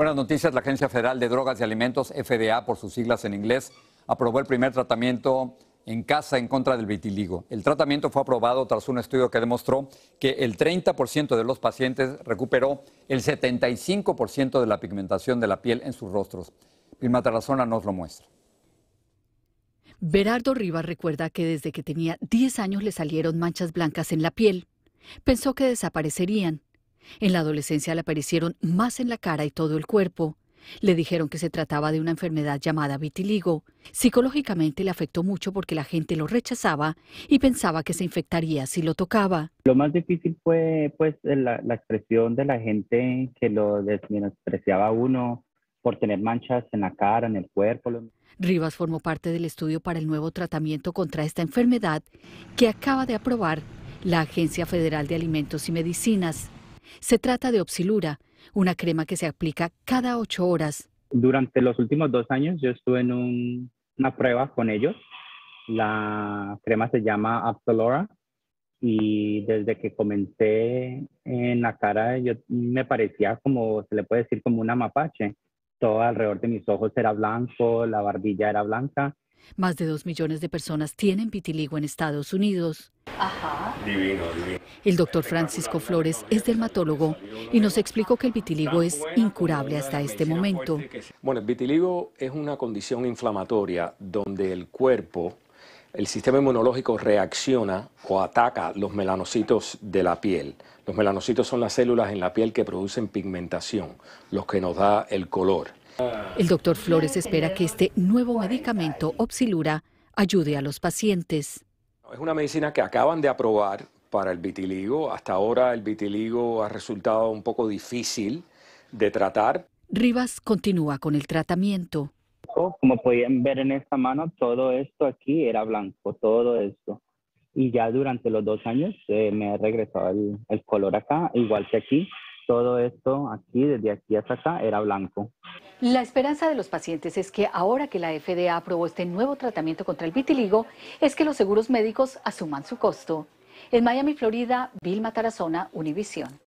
Buenas noticias, la Agencia Federal de Drogas y Alimentos, FDA por sus siglas en inglés, aprobó el primer tratamiento en casa en contra del vitiligo. El tratamiento fue aprobado tras un estudio que demostró que el 30% de los pacientes recuperó el 75% de la pigmentación de la piel en sus rostros. Vilma Tarazona nos lo muestra. Berardo Rivas recuerda que desde que tenía 10 años le salieron manchas blancas en la piel. Pensó que desaparecerían, en la adolescencia le aparecieron más en la cara y todo el cuerpo. Le dijeron que se trataba de una enfermedad llamada vitiligo. Psicológicamente le afectó mucho porque la gente lo rechazaba y pensaba que se infectaría si lo tocaba. Lo más difícil fue pues la, expresión de la gente que lo despreciaba uno por tener manchas en la cara, en el cuerpo. Rivas formó parte del estudio para el nuevo tratamiento contra esta enfermedad que acaba de aprobar la Agencia Federal de Alimentos y Medicinas. Se trata de Obsilura, una crema que se aplica cada ocho horas. Durante los últimos dos años yo estuve en una prueba con ellos. La crema se llama Absolora y desde que comencé en la cara yo me parecía como, se le puede decir, como una mapache todo alrededor de mis ojos era blanco, la barbilla era blanca. Más de dos millones de personas tienen vitiligo en Estados Unidos. Ajá. Divino, divino. El doctor Francisco Flores es dermatólogo y nos explicó que el vitiligo es incurable hasta este momento. Bueno, el vitiligo es una condición inflamatoria donde el cuerpo el sistema inmunológico reacciona o ataca los melanocitos de la piel. Los melanocitos son las células en la piel que producen pigmentación, los que nos da el color. El doctor Flores espera que este nuevo medicamento, Opsilura, ayude a los pacientes. Es una medicina que acaban de aprobar para el vitiligo. Hasta ahora el vitiligo ha resultado un poco difícil de tratar. Rivas continúa con el tratamiento. Como podían ver en esta mano, todo esto aquí era blanco, todo esto. Y ya durante los dos años eh, me ha regresado el, el color acá, igual que aquí. Todo esto aquí, desde aquí hasta acá, era blanco. La esperanza de los pacientes es que ahora que la FDA aprobó este nuevo tratamiento contra el vitiligo, es que los seguros médicos asuman su costo. En Miami, Florida, Vilma Tarazona, Univisión.